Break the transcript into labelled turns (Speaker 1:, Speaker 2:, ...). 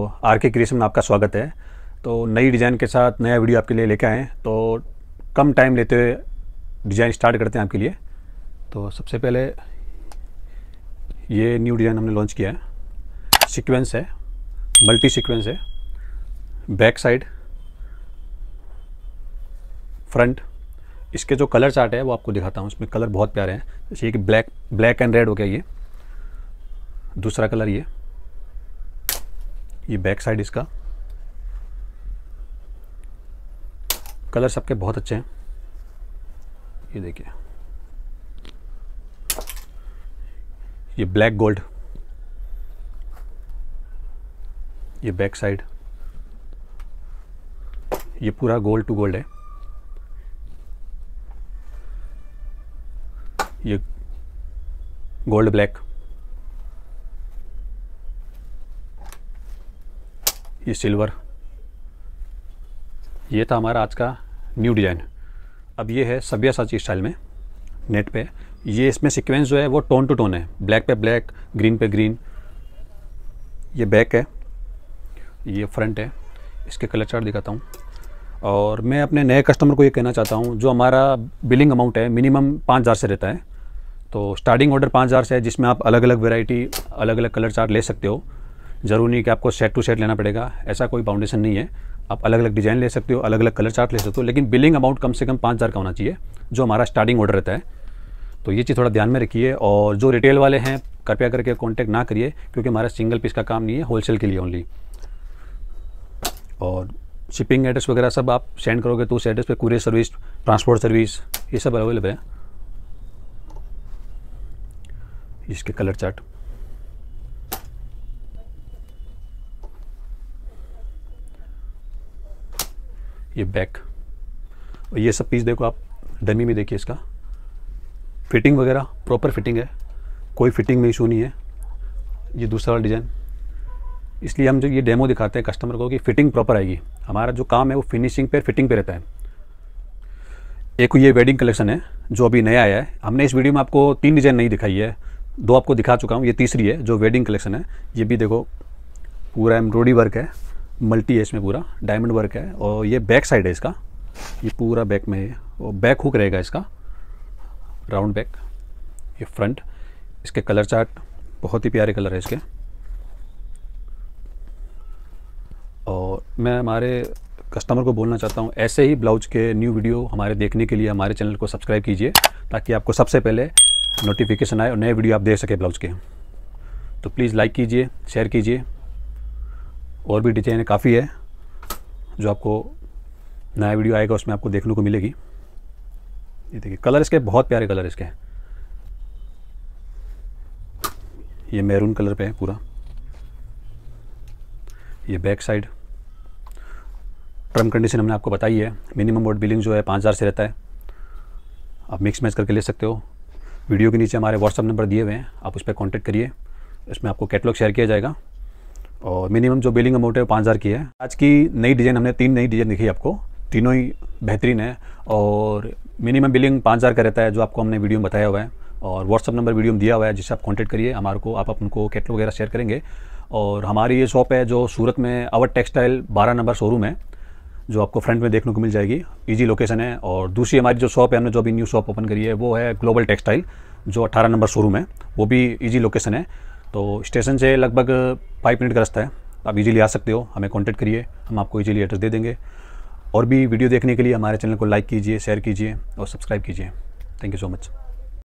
Speaker 1: are के creation में आपका स्वागत है तो नई डिज़ाइन के साथ नया वीडियो आपके लिए लेके आएँ तो कम टाइम लेते हुए डिज़ाइन स्टार्ट करते हैं आपके लिए तो सबसे पहले ये न्यू डिज़ाइन हमने लॉन्च किया है सीक्वेंस है मल्टी सीक्वेंस है बैक साइड फ्रंट इसके जो कलर चार्ट है वो आपको दिखाता हूँ इसमें कलर बहुत प्यारे हैं जैसे एक ब्लैक ब्लैक एंड रेड हो गया ये दूसरा कलर ये ये बैक साइड इसका कलर सबके बहुत अच्छे हैं ये देखिए ये ब्लैक गोल्ड ये बैक साइड ये पूरा गोल्ड टू गोल्ड है ये गोल्ड ब्लैक ये सिल्वर ये था हमारा आज का न्यू डिज़ाइन अब ये है सभ्या साची स्टाइल में नेट पे ये इसमें सीक्वेंस जो है वो टोन टू टोन है ब्लैक पे ब्लैक ग्रीन पे ग्रीन ये बैक है ये फ्रंट है इसके कलर चार्ट दिखाता हूँ और मैं अपने नए कस्टमर को ये कहना चाहता हूँ जो हमारा बिलिंग अमाउंट है मिनिमम पाँच हज़ार से रहता है तो स्टार्टिंग ऑर्डर पाँच हज़ार से है जिसमें आप अलग अलग वेराइटी अलग अलग कलर चार्ट ले सकते हो ज़रूरी नहीं कि आपको सेट टू सेट लेना पड़ेगा ऐसा कोई फाउंडेशन नहीं है आप अलग अलग डिज़ाइन ले सकते हो अलग अलग कलर चार्ट ले सकते हो लेकिन बिलिंग अमाउंट कम से कम पाँच हज़ार का होना चाहिए जो हमारा स्टार्टिंग ऑर्डर रहता है तो ये चीज़ थोड़ा ध्यान में रखिए और जो रिटेल वाले हैं कृपया करके कॉन्टैक्ट ना करिए क्योंकि हमारा सिंगल पीस का काम नहीं है होलसेल के लिए ओनली और शिपिंग एड्रेस वगैरह सब आप सेंड करोगे तो उस एड्रेस पे कुरियर सर्विस ट्रांसपोर्ट सर्विस ये सब अवेलेबल है इसके कलर चार्ट ये बैक और ये सब पीस देखो आप डमी में देखिए इसका फिटिंग वगैरह प्रॉपर फिटिंग है कोई फिटिंग में इशू नहीं है ये दूसरा वाला डिज़ाइन इसलिए हम जो ये डेमो दिखाते हैं कस्टमर को कि फ़िटिंग प्रॉपर आएगी हमारा जो काम है वो फिनिशिंग पे फिटिंग पे रहता है एक ये वेडिंग कलेक्शन है जो अभी नया आया है हमने इस वीडियो में आपको तीन डिज़ाइन नहीं दिखाई है दो आपको दिखा चुका हूँ ये तीसरी है जो वेडिंग कलेक्शन है ये भी देखो पूरा एम्ब्रॉयडरी वर्क है मल्टी एच में पूरा डायमंड वर्क है और ये बैक साइड है इसका ये पूरा बैक में है और बैक हुक रहेगा इसका राउंड बैक ये फ्रंट इसके कलर चार्ट बहुत ही प्यारे कलर है इसके और मैं हमारे कस्टमर को बोलना चाहता हूँ ऐसे ही ब्लाउज के न्यू वीडियो हमारे देखने के लिए हमारे चैनल को सब्सक्राइब कीजिए ताकि आपको सबसे पहले नोटिफिकेशन आए और नए वीडियो आप देख सकें ब्लाउज के तो प्लीज़ लाइक कीजिए शेयर कीजिए और भी डिजाइन काफ़ी है जो आपको नया वीडियो आएगा उसमें आपको देखने को मिलेगी ये देखिए कलर इसके बहुत प्यारे कलर इसके हैं ये मैरून कलर पे है पूरा ये बैक साइड टर्म कंडीशन हमने आपको बताई है मिनिमम वोट बिलिंग जो है पाँच हज़ार से रहता है आप मिक्स मैच करके ले सकते हो वीडियो के नीचे हमारे व्हाट्सअप नंबर दिए हुए हैं आप उस पर कॉन्टेक्ट करिए इसमें आपको कैटलॉग शेयर किया जाएगा और मिनिमम जो बिलिंग अमाउंट है वो पाँच हज़ार की है आज की नई डिज़ाइन हमने तीन नई डिज़ाइन दिखी आपको तीनों ही बेहतरीन है और मिनिमम बिलिंग पाँच हज़ार का रहता है जो आपको हमने वीडियो में बताया हुआ है और व्हाट्सअप नंबर वीडियो में दिया हुआ है जिससे आप कॉन्टैक्ट करिए हमारे को आप अपन को कैटल वगैरह शेयर करेंगे और हमारी ये शॉप है जो सूरत में अवर टेक्सटाइल बारह नंबर शोरूम है जो आपको फ्रंट में देखने को मिल जाएगी इजी लोकेशन है और दूसरी हमारी जो शॉप है हमने जो अभी न्यू शॉप ओपन करी है वो है ग्लोबल टेक्सटाइल जो अट्ठारह नंबर शोरूम है वो भी ईजी लोकेशन है तो स्टेशन से लगभग फाइव मिनट का रास्ता है आप इजीली आ सकते हो हमें कांटेक्ट करिए हम आपको इजीली एड्रेस दे देंगे और भी वीडियो देखने के लिए हमारे चैनल को लाइक कीजिए शेयर कीजिए और सब्सक्राइब कीजिए थैंक यू सो मच